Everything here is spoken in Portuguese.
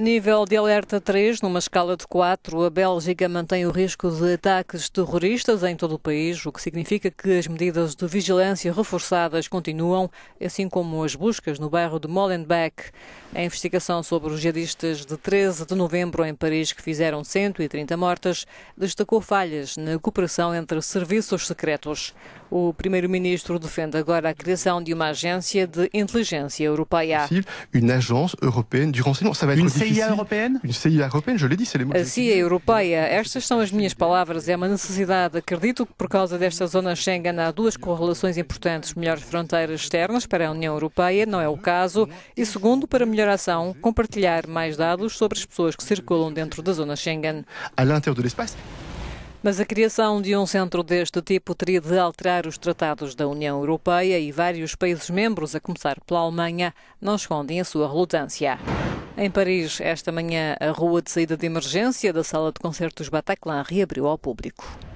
Nível de alerta 3, numa escala de 4, a Bélgica mantém o risco de ataques terroristas em todo o país, o que significa que as medidas de vigilância reforçadas continuam, assim como as buscas no bairro de Molenbeek. A investigação sobre os jihadistas de 13 de novembro em Paris, que fizeram 130 mortas, destacou falhas na cooperação entre serviços secretos. O primeiro-ministro defende agora a criação de uma agência de inteligência europeia. Uma agência europeia de renseignement. Uma CIA europeia? Uma CIA europeia, eu disse, A CIA europeia, estas são as minhas palavras, é uma necessidade. Acredito que por causa desta zona Schengen há duas correlações importantes. Melhores fronteiras externas para a União Europeia, não é o caso, e segundo, para melhores melhor ação compartilhar mais dados sobre as pessoas que circulam dentro da zona Schengen. Mas a criação de um centro deste tipo teria de alterar os tratados da União Europeia e vários países membros, a começar pela Alemanha, não escondem a sua relutância. Em Paris, esta manhã, a rua de saída de emergência da sala de concertos Bataclan reabriu ao público.